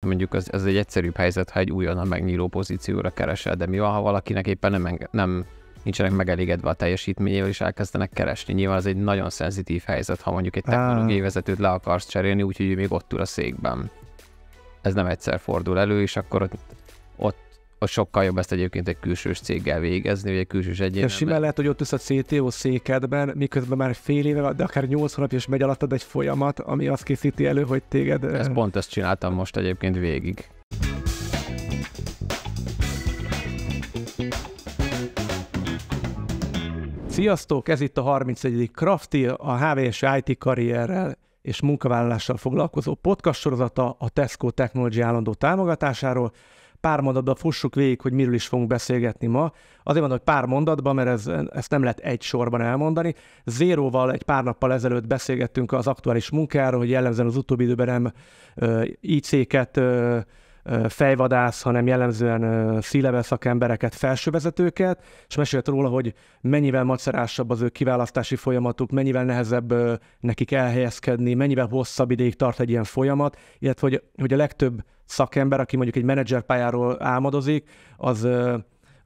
Mondjuk az, az egy egyszerűbb helyzet, ha egy újonnan megnyíló pozícióra keresel, de mi van, ha valakinek éppen nem, nem nincsenek megelégedve a teljesítményével, és elkezdenek keresni. Nyilván ez egy nagyon szenzitív helyzet, ha mondjuk egy technológiai vezetőt le akarsz cserélni, úgyhogy ő még ott ül a székben. Ez nem egyszer fordul elő, és akkor ott, ott a sokkal jobb ezt egyébként egy külsős céggel végezni, vagy egy külsős egyén. Ja, simán lehet, hogy ott ülsz a CTO székedben, miközben már fél éve, de akár nyolc hónap is megy alattad egy folyamat, ami azt készíti elő, hogy téged... Ez eh, pont ezt csináltam most egyébként végig. Sziasztok, ez itt a 31. Crafty, a HVS IT karrierrel és munkavállalással foglalkozó podcast sorozata a Tesco Technology állandó támogatásáról pár mondatban fussuk végig, hogy miről is fogunk beszélgetni ma. Azért mondom, hogy pár mondatban, mert ez, ezt nem lehet egy sorban elmondani. Zéróval egy pár nappal ezelőtt beszélgettünk az aktuális munkáról, hogy jellemzően az utóbbi időben nem ö, IC-ket fejvadász, hanem jellemzően szíleve szakembereket, felsővezetőket, és mesélt róla, hogy mennyivel macerásabb az ő kiválasztási folyamatuk, mennyivel nehezebb nekik elhelyezkedni, mennyivel hosszabb ideig tart egy ilyen folyamat, illetve hogy, hogy a legtöbb szakember, aki mondjuk egy pályáról álmodozik, az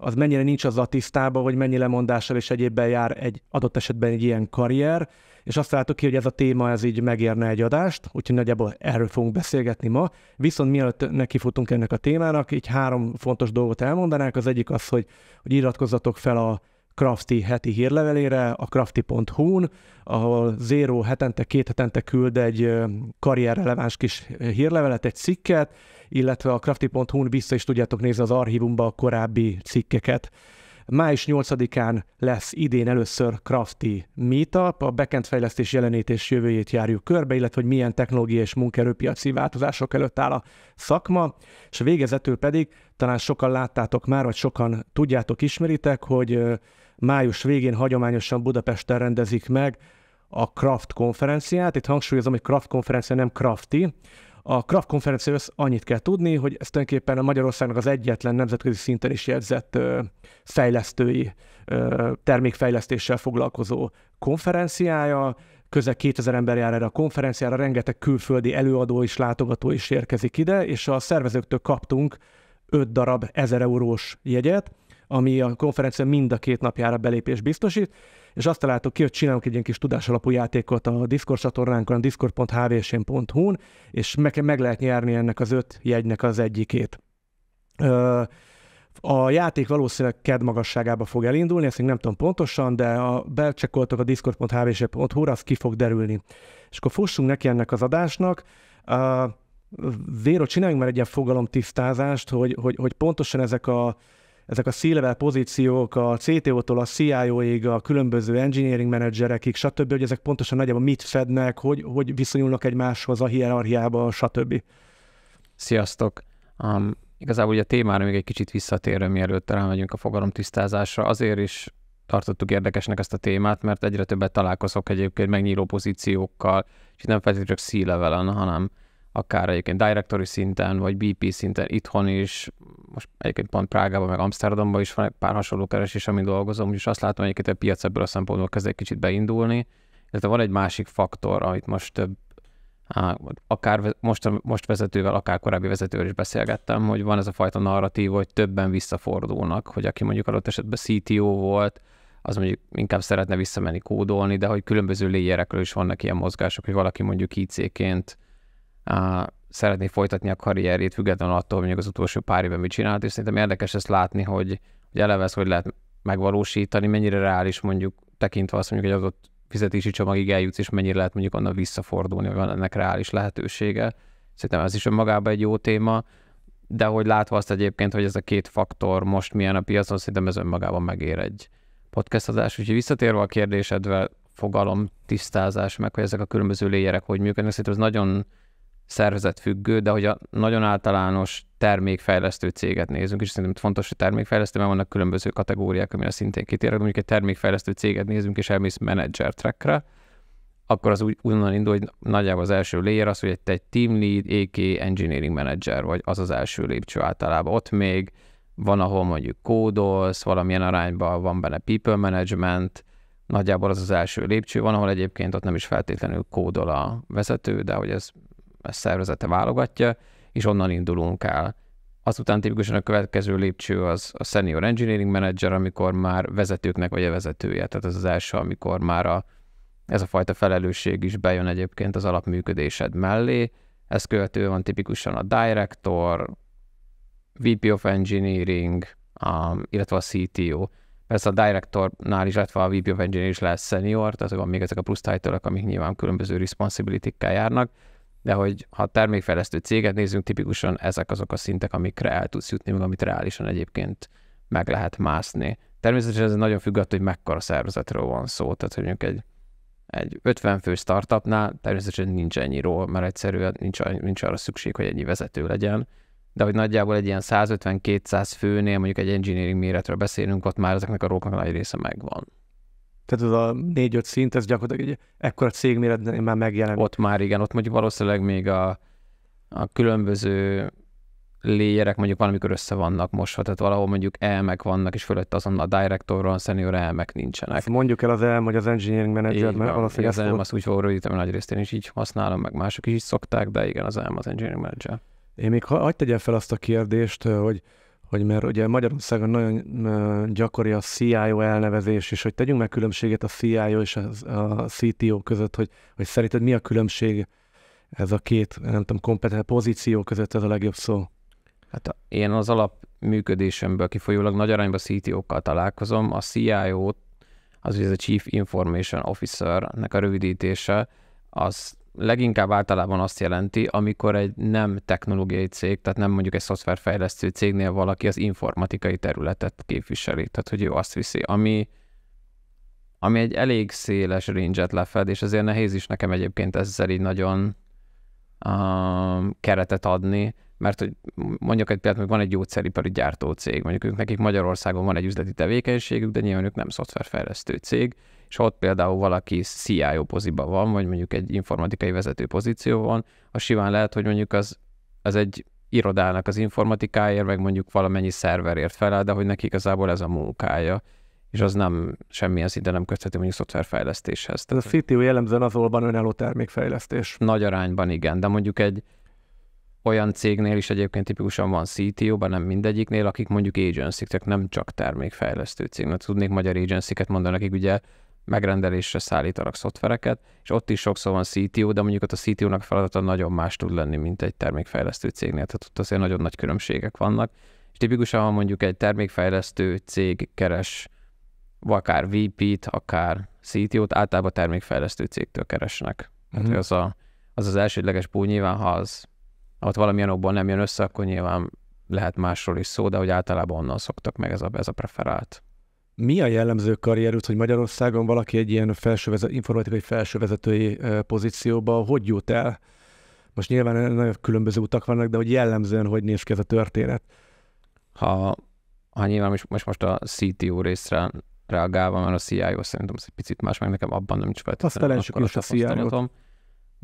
az mennyire nincs a tisztában, hogy mennyi lemondással és egyébben jár egy adott esetben egy ilyen karrier, és azt látok ki, hogy ez a téma ez így megérne egy adást, úgyhogy nagyjából erről fogunk beszélgetni ma. Viszont mielőtt nekifutunk ennek a témának, így három fontos dolgot elmondanák. Az egyik az, hogy, hogy iratkozzatok fel a Crafty heti hírlevelére, a crafty.hu-n, ahol Zero hetente, két hetente küld egy karrierreleváns kis hírlevelet, egy cikket, illetve a crafty.hu-n vissza is tudjátok nézni az archívumba a korábbi cikkeket. Május 8-án lesz idén először Crafty Meetup, a backend fejlesztés és jövőjét járjuk körbe, illetve hogy milyen technológia és munkerőpiaci változások előtt áll a szakma, és végezetül pedig, talán sokan láttátok már, vagy sokan tudjátok, ismeritek, hogy május végén hagyományosan Budapesten rendezik meg a Kraft konferenciát. Itt hangsúlyozom, hogy Kraft konferencia nem Krafti. A Kraft össz annyit kell tudni, hogy ez tulajdonképpen a Magyarországnak az egyetlen nemzetközi szinten is jegyzett ö, fejlesztői, ö, termékfejlesztéssel foglalkozó konferenciája. Közel 2000 ember jár erre a konferenciára, rengeteg külföldi előadó és látogató is érkezik ide, és a szervezőktől kaptunk 5 darab 1000 eurós jegyet, ami a konferencia mind a két napjára belépés biztosít, és azt találtuk ki, hogy csinálunk egy ilyen kis tudásalapú játékot a Discord csatornánkon, a discord.hvsén.hu-n, és meg, meg lehet nyerni ennek az öt jegynek az egyikét. Ö, a játék valószínűleg KED magasságába fog elindulni, ezt még nem tudom pontosan, de a belcsekkoltok a discord.hvs.hu-ra, az ki fog derülni. És akkor fussunk neki ennek az adásnak. Uh, Véro, csináljunk már egy ilyen fogalomtisztázást, hogy, hogy, hogy pontosan ezek a ezek a C-level pozíciók a CTO-tól a CIO-ig, a különböző engineering menedzserekig, stb., hogy ezek pontosan nagyjából mit fednek, hogy, hogy viszonyulnak egymáshoz a hierarchiába, stb. Sziasztok! Um, igazából ugye a témára még egy kicsit visszatérő, mielőtt rámegyünk a fogalom tisztázásra, azért is tartottuk érdekesnek ezt a témát, mert egyre többet találkozok egyébként megnyíló pozíciókkal, és nem feltétlenül csak C-levelen, hanem akár egyébként directory szinten, vagy BP szinten itthon is, most egyébként pont Prágában, meg Amsterdamban is van egy pár hasonló keresés, amin dolgozom, úgyhogy azt látom, hogy egyébként a piac ebből a szempontból kezd egy kicsit beindulni, illetve van egy másik faktor, amit most több akár most, most vezetővel, akár korábbi vezetővel is beszélgettem, hogy van ez a fajta narratív, hogy többen visszafordulnak, hogy aki mondjuk adott esetben CTO volt, az mondjuk inkább szeretne visszamenni kódolni, de hogy különböző léjerekről is vannak ilyen mozgások, hogy valaki mondjuk IC-ként szeretné folytatni a karrierjét, függetlenül attól, hogy az utolsó pár évben mit csinált, és szerintem érdekes ezt látni, hogy, hogy eleve ez, hogy lehet megvalósítani, mennyire reális mondjuk tekintve azt mondjuk, hogy adott fizetési csomagig eljutsz, és mennyire lehet mondjuk onnan visszafordulni, hogy van ennek reális lehetősége. Szerintem ez is önmagában egy jó téma, de hogy látva azt egyébként, hogy ez a két faktor most milyen a piacon, szerintem ez önmagában megér egy podcast adás. Úgyhogy visszatérve a kérdésedre, fogalom, tisztázás, meg hogy ezek a különböző léjerek hogy működnek, szerintem ez nagyon függő, de hogy a nagyon általános termékfejlesztő céget nézünk, és szerintem fontos, hogy termékfejlesztő, mert vannak különböző kategóriák, amire szintén kitérek, mondjuk egy termékfejlesztő céget nézünk, és elmész manager trackre, akkor az úgy onnan indul, hogy nagyjából az első layer az, hogy te egy team lead, AK, engineering manager vagy, az az első lépcső általában. Ott még van, ahol mondjuk kódolsz, valamilyen arányban van benne people management, nagyjából az az első lépcső, van, ahol egyébként ott nem is feltétlenül kódol a vezető, de hogy ez szervezete válogatja, és onnan indulunk el. Azután tipikusan a következő lépcső az a Senior Engineering Manager, amikor már vezetőknek vagy a vezetője, tehát ez az első, amikor már a, ez a fajta felelősség is bejön egyébként az alapműködésed mellé. Ezt követően van tipikusan a Director, VP of Engineering, um, illetve a CTO. Persze a Directornál is, illetve a VP of Engineering is lehet senior, tehát van még ezek a plusz title amik nyilván különböző responsibility járnak, de hogy ha termékfejlesztő céget nézünk, tipikusan ezek azok a szintek, amikre el tudsz jutni, meg amit reálisan egyébként meg lehet mászni. Természetesen ez nagyon függ attól, hogy mekkora szervezetről van szó, tehát hogy mondjuk egy, egy 50 fő startupnál természetesen nincs ennyi ról, mert egyszerűen nincs, nincs arra szükség, hogy ennyi vezető legyen, de hogy nagyjából egy ilyen 150-200 főnél, mondjuk egy engineering méretről beszélünk, ott már ezeknek a róknak nagy része megvan. Tehát ez a négy-öt szint, ez gyakorlatilag egy ekkora cégméretnél már megjelenik. Ott már igen, ott mondjuk valószínűleg még a, a különböző léjerek mondjuk valamikor össze vannak most, tehát valahol mondjuk elmek vannak, és fölött azon a directoron senior elmek nincsenek. Ezt mondjuk el az elm, hogy az engineering manager, igen, mert valószínűleg az elm, azt úgy fordítom, nagy részt én is így használom, meg mások is így szokták, de igen, az elm az engineering manager. Én még ha, hagyd tegyem fel azt a kérdést, hogy hogy mert ugye Magyarországon nagyon gyakori a CIO elnevezés, és hogy tegyünk meg különbséget a CIO és a CTO között, hogy, hogy szerinted mi a különbség ez a két, nem tudom, kompetent pozíció között ez a legjobb szó? Hát én az alap működésemből kifolyólag nagy arányban CTO-kkal találkozom. A CIO, az ugye a Chief Information Officer-nek a rövidítése, az leginkább általában azt jelenti, amikor egy nem technológiai cég, tehát nem mondjuk egy szoftverfejlesztő cégnél valaki az informatikai területet képviseli, tehát hogy ő azt viszi, ami, ami egy elég széles range lefed, és azért nehéz is nekem egyébként ezzel így nagyon uh, um, keretet adni, mert hogy mondjuk egy például, hogy van egy gyógyszeripari cég, mondjuk ők, nekik Magyarországon van egy üzleti tevékenységük, de nyilván ők nem szoftverfejlesztő cég, és ha ott például valaki CIO poziba van, vagy mondjuk egy informatikai vezető pozíció van, az simán lehet, hogy mondjuk az, az egy irodának az informatikáért, meg mondjuk valamennyi szerverért felel, de hogy neki igazából ez a munkája és az nem semmilyen szinte nem köthető mondjuk szoftverfejlesztéshez. Tehát a CTO jellemzően azonban önálló termékfejlesztés. Nagy arányban igen, de mondjuk egy olyan cégnél is egyébként tipikusan van CTO, bár nem mindegyiknél, akik mondjuk agency tehát nem csak termékfejlesztő cég, mert tudnék magyar agency mondani, akik ugye megrendelésre szállítanak szoftvereket, és ott is sokszor van CTO, de mondjuk ott a CTO-nak feladata nagyon más tud lenni, mint egy termékfejlesztő cégnél, tehát ott azért nagyon nagy különbségek vannak. És tipikusan, ha mondjuk egy termékfejlesztő cég keres akár VP-t, akár CTO-t, általában termékfejlesztő cégtől keresnek. mm-hmm. az, a, az az elsődleges pú, nyilván ha az ha ott valamilyen okból nem jön össze, akkor nyilván lehet másról is szó, de hogy általában onnan szoktak meg ez a, ez a preferált. Mi a jellemző karrierút, hogy Magyarországon valaki egy ilyen felsővezet, informatikai felsővezetői pozícióba hogy jut el? Most nyilván nagyon különböző utak vannak, de hogy jellemzően hogy néz ki ez a történet? Ha, ha nyilván most, most, most a CTO részre reagálva, mert a CIO szerintem ez egy picit más, meg nekem abban nem feltétlenül. Azt felejtsük is a CIO-t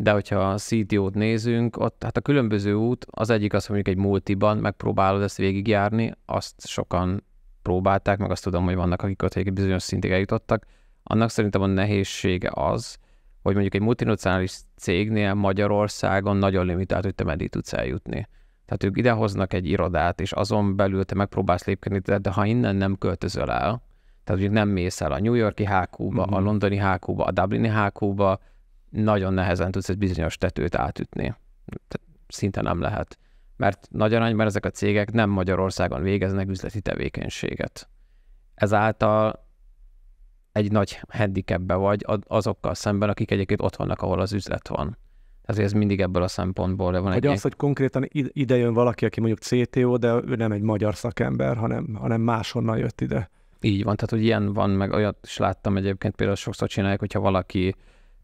de hogyha a CTO-t nézünk, ott hát a különböző út, az egyik az, hogy mondjuk egy multiban megpróbálod ezt végigjárni, azt sokan próbálták, meg azt tudom, hogy vannak, akik ott egy bizonyos szintig eljutottak. Annak szerintem a nehézsége az, hogy mondjuk egy multinacionális cégnél Magyarországon nagyon limitált, hogy te meddig tudsz eljutni. Tehát ők idehoznak egy irodát, és azon belül te megpróbálsz lépkedni, de, ha innen nem költözöl el, tehát mondjuk nem mész el a New Yorki HQ-ba, mm-hmm. a mhm. londoni HQ-ba, a Dublini HQ-ba, nagyon nehezen tudsz egy bizonyos tetőt átütni. Tehát szinte nem lehet. Mert nagy mert ezek a cégek nem Magyarországon végeznek üzleti tevékenységet. Ezáltal egy nagy handicapbe vagy azokkal szemben, akik egyébként ott vannak, ahol az üzlet van. Ezért ez mindig ebből a szempontból van hogy egy... Hogy az, hogy konkrétan ide jön valaki, aki mondjuk CTO, de ő nem egy magyar szakember, hanem, hanem máshonnan jött ide. Így van, tehát hogy ilyen van, meg olyat is láttam egyébként, például sokszor csinálják, hogyha valaki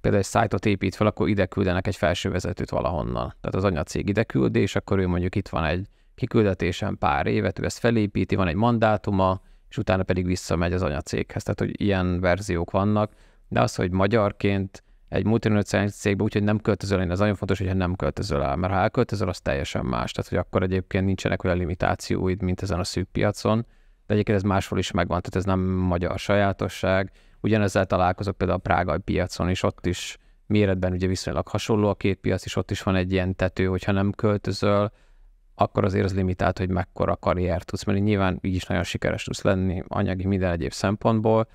például egy szájtot épít fel, akkor ide küldenek egy felsővezetőt valahonnan. Tehát az anyacég ide küldi, és akkor ő mondjuk itt van egy kiküldetésen pár évet, ő ezt felépíti, van egy mandátuma, és utána pedig visszamegy az anyacéghez. Tehát, hogy ilyen verziók vannak, de az, hogy magyarként egy multinacionális cégbe, úgyhogy nem költözöl én az nagyon fontos, hogyha nem költözöl el, mert ha elköltözöl, az teljesen más. Tehát, hogy akkor egyébként nincsenek olyan limitációid, mint ezen a szűk piacon, de egyébként ez máshol is megvan, tehát ez nem magyar sajátosság. Ugyanezzel találkozok például a prágai piacon, és ott is méretben ugye viszonylag hasonló a két piac, és ott is van egy ilyen tető, hogyha nem költözöl, akkor azért az limitált, hogy mekkora karrier tudsz, mert nyilván így is nagyon sikeres tudsz lenni anyagi minden egyéb szempontból,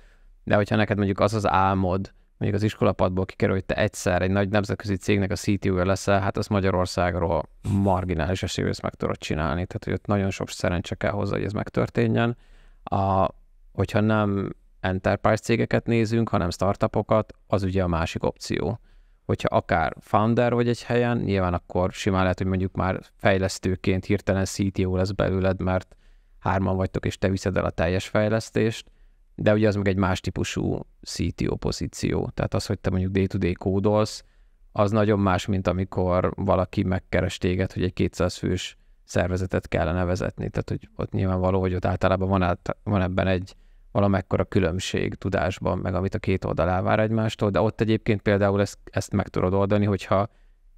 de hogyha neked mondjuk az az álmod, mondjuk az iskolapadból kikerül, hogy te egyszer egy nagy nemzetközi cégnek a CTO-ja leszel, hát az Magyarországról marginális esélyű ezt meg tudod csinálni. Tehát, hogy ott nagyon sok szerencse kell hozzá, hogy ez megtörténjen. A, hogyha nem enterprise cégeket nézünk, hanem startupokat, az ugye a másik opció. Hogyha akár founder vagy egy helyen, nyilván akkor simán lehet, hogy mondjuk már fejlesztőként hirtelen CTO lesz belőled, mert hárman vagytok, és te viszed el a teljes fejlesztést, de ugye az meg egy más típusú CTO pozíció. Tehát az, hogy te mondjuk day-to-day kódolsz, az nagyon más, mint amikor valaki megkeres téged, hogy egy 200 fős szervezetet kellene vezetni. Tehát, hogy ott nyilvánvaló, hogy ott általában van, át, van ebben egy valamekkora különbség tudásban, meg amit a két oldal elvár egymástól, de ott egyébként például ezt, ezt meg tudod oldani, hogyha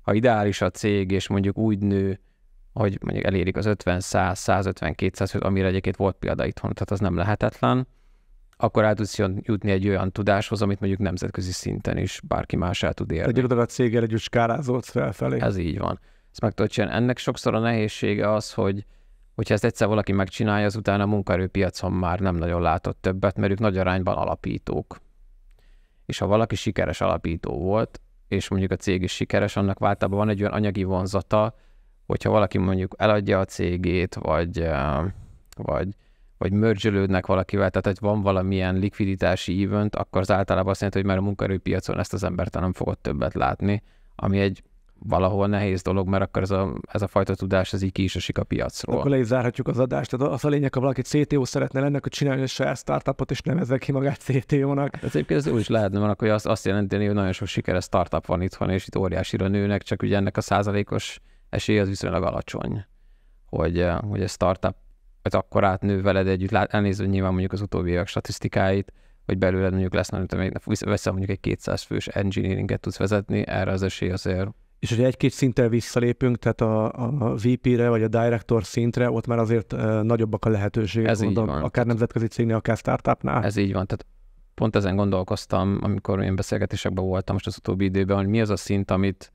ha ideális a cég, és mondjuk úgy nő, hogy mondjuk elérik az 50, 100, 150, 200, amire egyébként volt példa itthon, tehát az nem lehetetlen, akkor el tudsz jutni egy olyan tudáshoz, amit mondjuk nemzetközi szinten is bárki más el tud érni. Tehát a céggel együtt skálázódsz felfelé. Ez így van. Ezt meg tudod csinálni. Ennek sokszor a nehézsége az, hogy hogyha ezt egyszer valaki megcsinálja, az utána a munkaerőpiacon már nem nagyon látott többet, mert ők nagy arányban alapítók. És ha valaki sikeres alapító volt, és mondjuk a cég is sikeres, annak váltában van egy olyan anyagi vonzata, hogyha valaki mondjuk eladja a cégét, vagy, vagy, vagy mörzsölődnek valakivel, tehát hogy van valamilyen likviditási event, akkor az általában azt jelenti, hogy már a munkaerőpiacon ezt az embert nem fogod többet látni, ami egy valahol nehéz dolog, mert akkor ez a, ez a fajta tudás az így ki is esik a piacról. Akkor le is zárhatjuk az adást. Tehát az a lényeg, ha valaki CTO szeretne lenni, akkor csinálja, egy saját startupot, és nevezze ki magát CTO-nak. Ez hát egyébként ez úgy is lehetne, mert akkor azt, azt jelenti, hogy nagyon sok sikeres startup van itthon, és itt óriásira nőnek, csak ugye ennek a százalékos esély az viszonylag alacsony, hogy, eh, hogy egy startup hogy akkor átnő veled együtt, elnézve nyilván mondjuk az utóbbi évek statisztikáit, hogy belőled mondjuk lesz, nem tudom, veszel mondjuk egy 200 fős engineeringet tudsz vezetni, erre az esély azért és hogy egy-két szinten visszalépünk, tehát a, a VP-re vagy a director szintre, ott már azért nagyobbak a lehetőségek, Ez mondom, így van. akár nemzetközi cégnél, akár startupnál. Ez így van, tehát pont ezen gondolkoztam, amikor én beszélgetésekben voltam most az utóbbi időben, hogy mi az a szint, amit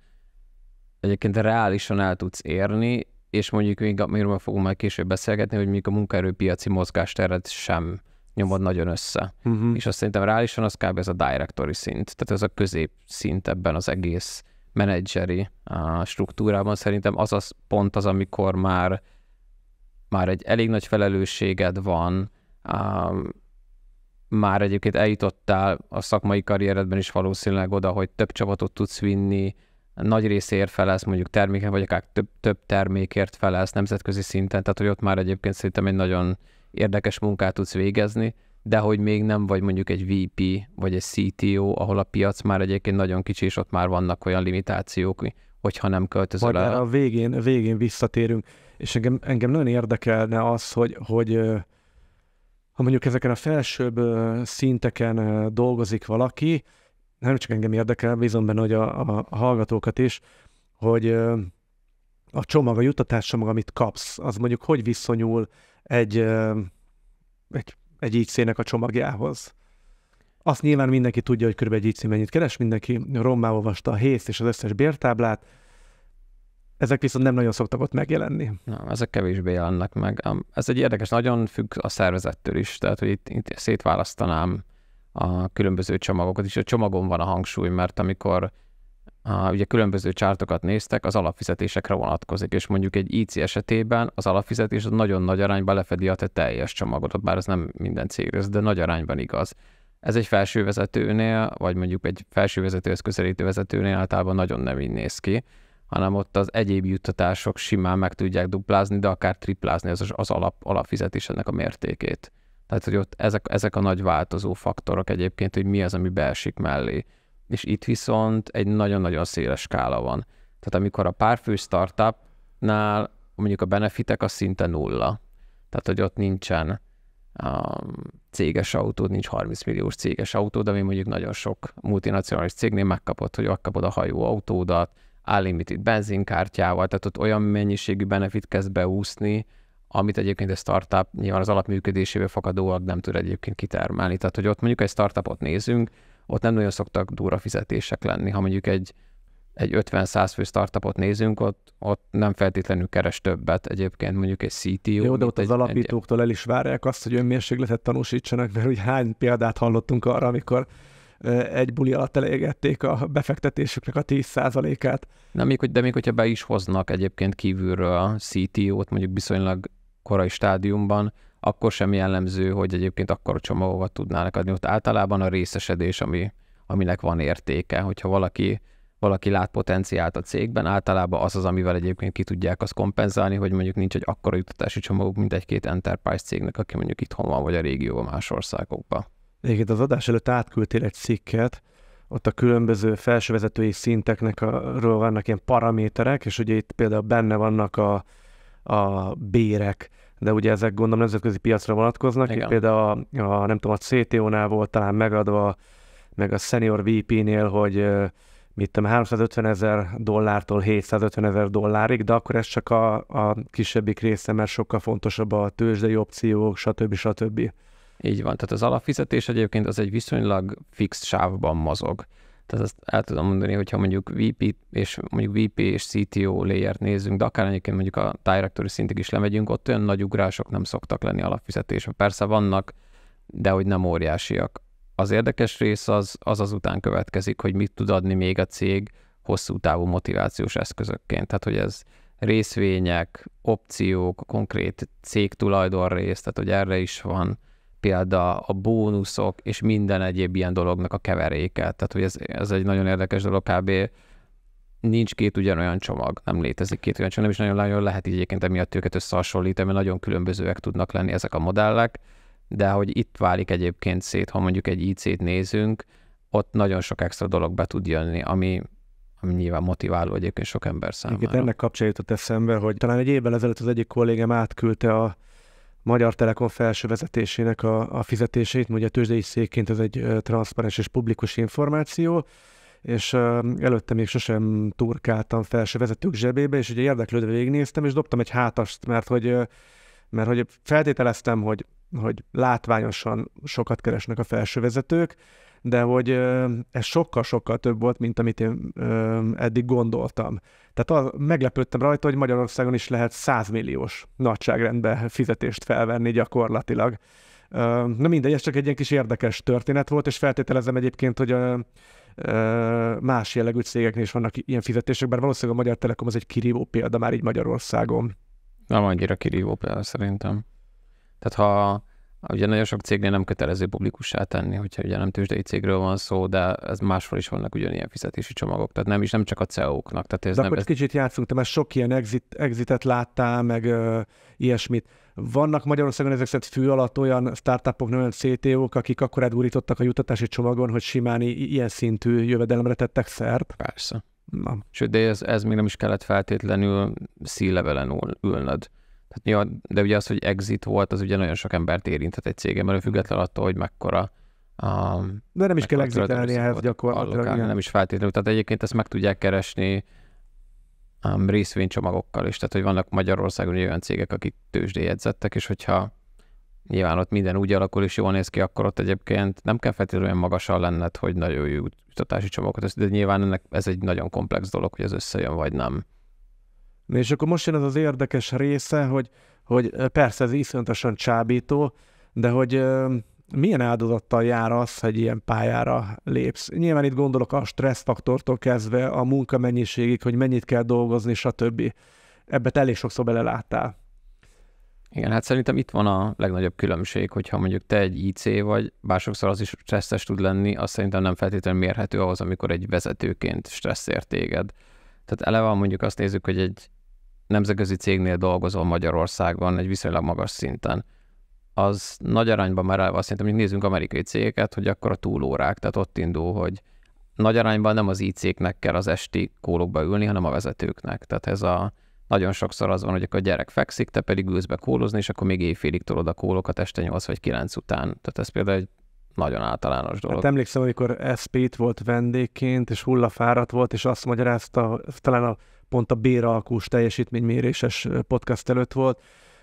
egyébként reálisan el tudsz érni, és mondjuk még, amiről fogunk majd később beszélgetni, hogy mondjuk a munkaerőpiaci mozgásteret sem nyomod nagyon össze. Uh-huh. És azt szerintem reálisan az kb. ez a directori szint, tehát ez a közép szint ebben az egész menedzseri a struktúrában szerintem az az pont az, amikor már, már egy elég nagy felelősséged van, um, már egyébként eljutottál a szakmai karrieredben is valószínűleg oda, hogy több csapatot tudsz vinni, nagy részért felelsz mondjuk terméken, vagy akár több, több termékért felelsz nemzetközi szinten, tehát hogy ott már egyébként szerintem egy nagyon érdekes munkát tudsz végezni, de hogy még nem vagy mondjuk egy VP vagy egy CTO, ahol a piac már egyébként nagyon kicsi, és ott már vannak olyan limitációk, hogyha nem költözöl Majd el. A végén, a végén visszatérünk, és engem, engem nagyon érdekelne az, hogy, hogy ha mondjuk ezeken a felsőbb szinteken dolgozik valaki, nem csak engem érdekel, bízom benne, hogy a, a hallgatókat is, hogy a csomag, a juttatás csomag, amit kapsz, az mondjuk hogy viszonyul egy, egy egy ic a csomagjához. Azt nyilván mindenki tudja, hogy körülbelül egy IC mennyit keres, mindenki rommá olvasta a hész és az összes bértáblát, ezek viszont nem nagyon szoktak ott megjelenni. Na, ezek kevésbé jelennek meg. Ez egy érdekes, nagyon függ a szervezettől is, tehát hogy itt, itt szétválasztanám a különböző csomagokat, és a csomagon van a hangsúly, mert amikor a, ugye különböző csártokat néztek, az alapfizetésekre vonatkozik, és mondjuk egy IC esetében az alapfizetés az nagyon nagy arányban lefedi a te teljes csomagodat, bár ez nem minden céghez, de nagy arányban igaz. Ez egy felsővezetőnél, vagy mondjuk egy felsővezetőhöz közelítő vezetőnél általában nagyon nem így néz ki, hanem ott az egyéb juttatások simán meg tudják duplázni, de akár triplázni az, az alap, alapfizetés ennek a mértékét. Tehát, hogy ott ezek, ezek a nagy változó faktorok egyébként, hogy mi az, ami beesik mellé és itt viszont egy nagyon-nagyon széles skála van. Tehát amikor a párfő startupnál mondjuk a benefitek a szinte nulla, tehát hogy ott nincsen a um, céges autód, nincs 30 milliós céges autód, ami mondjuk nagyon sok multinacionális cégnél megkapod, hogy megkapod a autódat, unlimited benzinkártyával, tehát ott olyan mennyiségű benefit kezd beúszni, amit egyébként egy startup nyilván az alapműködéséből fakadóak nem tud egyébként kitermelni. Tehát, hogy ott mondjuk egy startupot nézünk, ott nem nagyon szoktak dúra fizetések lenni. Ha mondjuk egy, egy 50-100 fő startupot nézünk, ott, ott nem feltétlenül keres többet egyébként mondjuk egy CTO. Jó, de ott az egy, alapítóktól el is várják azt, hogy önmérségletet tanúsítsanak, mert úgy hány példát hallottunk arra, amikor egy buli alatt elégették a befektetésüknek a 10%-át. Nem, még, de még hogyha be is hoznak egyébként kívülről a CTO-t, mondjuk viszonylag korai stádiumban, akkor sem jellemző, hogy egyébként akkor a csomagokat tudnának adni. Ott általában a részesedés, ami, aminek van értéke, hogyha valaki, valaki lát potenciált a cégben, általában az az, amivel egyébként ki tudják azt kompenzálni, hogy mondjuk nincs egy akkora juttatási csomagok mint egy-két enterprise cégnek, aki mondjuk itthon van, vagy a régióban, más országokban. Egyébként az adás előtt átküldtél egy cikket, ott a különböző felsővezetői szinteknek a, ról vannak ilyen paraméterek, és ugye itt például benne vannak a, a bérek, de ugye ezek gondolom nemzetközi piacra vonatkoznak. Igen. Itt például a, a, nem tudom, a CTO-nál volt talán megadva, meg a Senior VP-nél, hogy mit tudom, 350 ezer dollártól 750 ezer dollárig, de akkor ez csak a, a kisebbik része, mert sokkal fontosabb a tőzsdei opciók, stb. stb. Így van, tehát az alapfizetés egyébként az egy viszonylag fix sávban mozog. Tehát azt el tudom mondani, hogyha mondjuk VP és mondjuk VP és CTO layert nézzünk, de akár egyébként mondjuk a directory szintig is lemegyünk, ott olyan nagy ugrások nem szoktak lenni alapfizetésben. Persze vannak, de hogy nem óriásiak. Az érdekes rész az, az az után következik, hogy mit tud adni még a cég hosszú távú motivációs eszközökként. Tehát, hogy ez részvények, opciók, konkrét cég tulajdonrész, tehát hogy erre is van példa, a bónuszok és minden egyéb ilyen dolognak a keveréke. Tehát, hogy ez, ez egy nagyon érdekes dolog, kb. nincs két ugyanolyan csomag, nem létezik két ugyanolyan, csomag, nem is nagyon, nagyon lehet így egyébként emiatt őket összehasonlítani, mert nagyon különbözőek tudnak lenni ezek a modellek, de hogy itt válik egyébként szét, ha mondjuk egy IC-t nézünk, ott nagyon sok extra dolog be tud jönni, ami, ami nyilván motiváló egyébként sok ember számára. Igen, ennek kapcsán jutott eszembe, hogy talán egy évvel ezelőtt az egyik kollégám átküldte a Magyar Telekom felső vezetésének a, a fizetéseit, ugye tőzsdei székként ez egy transzparens és publikus információ, és előtte még sosem turkáltam felső vezetők zsebébe, és ugye érdeklődve végignéztem, és dobtam egy hátast, mert hogy, mert hogy feltételeztem, hogy, hogy látványosan sokat keresnek a felső vezetők, de hogy ez sokkal-sokkal több volt, mint amit én eddig gondoltam. Tehát az, meglepődtem rajta, hogy Magyarországon is lehet 100 milliós nagyságrendben fizetést felvenni gyakorlatilag. Na mindegy, ez csak egy ilyen kis érdekes történet volt, és feltételezem egyébként, hogy a, más jellegű cégeknél is vannak ilyen fizetések, bár valószínűleg a Magyar Telekom az egy kirívó példa már így Magyarországon. Nem annyira kirívó példa szerintem. Tehát ha Ugye nagyon sok cégnél nem kötelező publikussá tenni, hogyha ugye nem tőzsdei cégről van szó, de ez máshol is vannak ugyanilyen fizetési csomagok, tehát nem is nem csak a CEO-knak. Tehát ez de nem, akkor ez... kicsit játszunk, te már sok ilyen exit, exitet láttál, meg ö, ilyesmit. Vannak Magyarországon ezek szerint fő alatt olyan startupok, olyan CTO-k, akik akkor gurítottak a jutatási csomagon, hogy simán ilyen szintű jövedelemre tettek szert? Persze. Na. Sőt, de ez, ez még nem is kellett feltétlenül szílevelen ülnöd Hát jó, de ugye az, hogy exit volt, az ugye nagyon sok embert érintett egy cégem, mert független attól, hogy mekkora Um, de nem is kell exitelni ehhez gyakorlatilag. Allokálni, nem is feltétlenül. Tehát egyébként ezt meg tudják keresni um, részvénycsomagokkal is. Tehát, hogy vannak Magyarországon olyan cégek, akik tőzsdéjegyzettek, és hogyha nyilván ott minden úgy alakul és jól néz ki, akkor ott egyébként nem kell feltétlenül olyan magasan lenned, hogy nagyon jó csomagokat csomagot. De nyilván ennek ez egy nagyon komplex dolog, hogy ez összejön vagy nem. És akkor most jön ez az érdekes része, hogy, hogy persze ez iszonyatosan csábító, de hogy milyen áldozattal jár az, hogy ilyen pályára lépsz? Nyilván itt gondolok a stresszfaktortól kezdve a munkamennyiségig, hogy mennyit kell dolgozni, stb. Ebbe elég sokszor beleláttál. Igen, hát szerintem itt van a legnagyobb különbség, hogyha mondjuk te egy IC vagy, bár sokszor az is stresszes tud lenni, az szerintem nem feltétlenül mérhető ahhoz, amikor egy vezetőként stresszért téged. Tehát eleve mondjuk azt nézzük, hogy egy nemzetközi cégnél dolgozol Magyarországon egy viszonylag magas szinten, az nagy arányban már el azt hogy nézzünk amerikai cégeket, hogy akkor a túlórák, tehát ott indul, hogy nagy arányban nem az IC-knek kell az esti kólokba ülni, hanem a vezetőknek. Tehát ez a nagyon sokszor az van, hogy akkor a gyerek fekszik, te pedig ülsz be kólozni, és akkor még éjfélig tolod a kólokat este 8 vagy 9 után. Tehát ez például egy nagyon általános dolog. Hát emlékszem, amikor SP-t volt vendégként, és hullafáradt volt, és azt magyarázta, talán a pont a béralkús teljesítménymérés podcast előtt volt,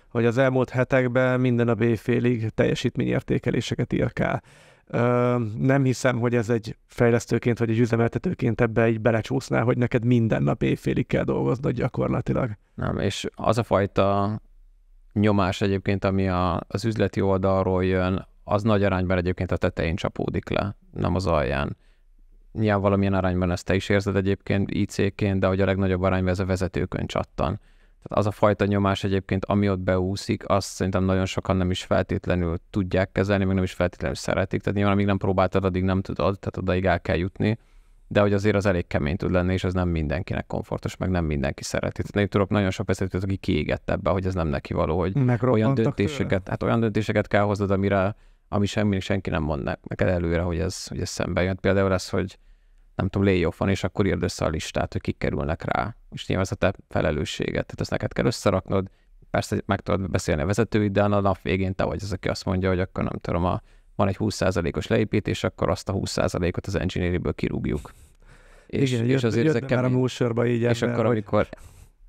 hogy az elmúlt hetekben minden a B-félig teljesítményértékeléseket írkál. Ö, nem hiszem, hogy ez egy fejlesztőként vagy egy üzemeltetőként ebbe így belecsúsznál, hogy neked minden nap éjfélig kell dolgoznod gyakorlatilag. Nem, és az a fajta nyomás egyébként, ami a, az üzleti oldalról jön, az nagy arányban egyébként a tetején csapódik le, nem az alján. Nyilván valamilyen arányban ezt te is érzed egyébként IC-ként, de hogy a legnagyobb arányban ez a vezetőkön csattan. Tehát az a fajta nyomás egyébként, ami ott beúszik, azt szerintem nagyon sokan nem is feltétlenül tudják kezelni, meg nem is feltétlenül szeretik. Tehát nyilván amíg nem próbáltad, addig nem tudod, tehát odaig el kell jutni, de hogy azért az elég kemény tud lenni, és ez nem mindenkinek komfortos, meg nem mindenki szereti. Tehát én tudok nagyon sok vezetőt, aki kiégett ebbe, hogy ez nem neki való, hogy olyan döntéseket, tőle. hát olyan döntéseket kell hoznod, amire ami semmi, senki nem mond neked előre, hogy ez, hogy ez szembe jön. Például ez, hogy nem tudom, layoff van, és akkor írd össze a listát, hogy kik kerülnek rá. És nyilván ez a te felelősséged, tehát ezt neked kell összeraknod, persze meg tudod beszélni a vezetőid, de a nap végén te vagy az, aki azt mondja, hogy akkor nem tudom, a, van egy 20%-os leépítés, akkor azt a 20%-ot az engineeriből kirúgjuk. És, Igen, és jött, azért jött, már a múlsorba így És ember, akkor, hogy... amikor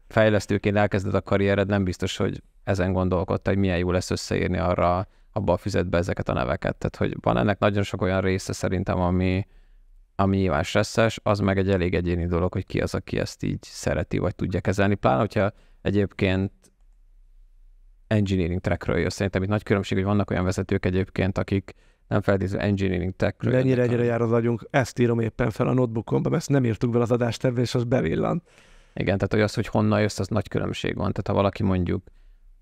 fejlesztőként elkezded a karriered, nem biztos, hogy ezen gondolkodta, hogy milyen jó lesz összeírni arra abba a füzetbe ezeket a neveket. Tehát, hogy van ennek nagyon sok olyan része szerintem, ami, ami nyilván stresszes, az meg egy elég egyéni dolog, hogy ki az, aki ezt így szereti, vagy tudja kezelni. Pláne, hogyha egyébként engineering trackről jössz. Szerintem itt nagy különbség, hogy vannak olyan vezetők egyébként, akik nem feltétlenül engineering tech. Ennyire egyre jár az agyunk, ezt írom éppen fel a notebookomba, mert ezt nem írtuk be az adást és az bevillant. Igen, tehát hogy az, hogy honnan jössz, az nagy különbség van. Tehát ha valaki mondjuk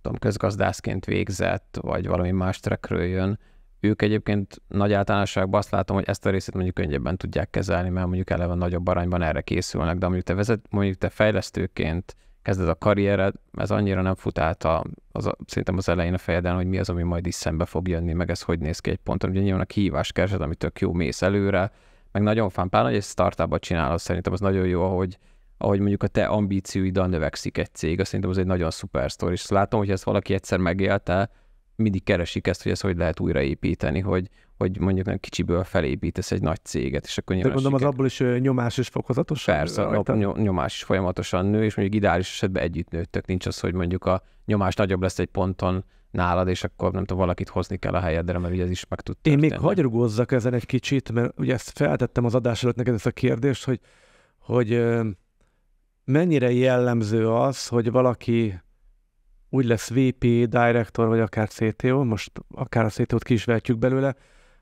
tudom, közgazdászként végzett, vagy valami más trackről jön, ők egyébként nagy általánosságban azt látom, hogy ezt a részét mondjuk könnyebben tudják kezelni, mert mondjuk eleve nagyobb arányban erre készülnek, de mondjuk te, vezet, mondjuk te fejlesztőként kezded a karriered, ez annyira nem fut át a, az, a, szerintem az elején a fejeden, hogy mi az, ami majd is szembe fog jönni, meg ez hogy néz ki egy ponton. Ugye nyilván a kihívás keresed, amit tök jó mész előre, meg nagyon fán, pláne, hogy egy startupot csinálod, szerintem az nagyon jó, ahogy, ahogy mondjuk a te ambícióiddal növekszik egy cég, azt szerintem az egy nagyon szuper sztori. És látom, hogy ezt valaki egyszer megélte, mindig keresik ezt, hogy ez hogy lehet újraépíteni, hogy, hogy mondjuk nem kicsiből felépítesz egy nagy céget, és akkor nyilván... De gondolom, az abból is nyomás is fokozatosan Persze, rajta. a nyomás is folyamatosan nő, és mondjuk ideális esetben együtt nőttök. Nincs az, hogy mondjuk a nyomás nagyobb lesz egy ponton, nálad, és akkor nem tudom, valakit hozni kell a helyedre, mert ugye ez is meg tud történni. Én még hagyrugózzak ezen egy kicsit, mert ugye ezt feltettem az adás előtt neked ezt a kérdést, hogy, hogy mennyire jellemző az, hogy valaki úgy lesz VP, director, vagy akár CTO, most akár a CTO-t ki is belőle,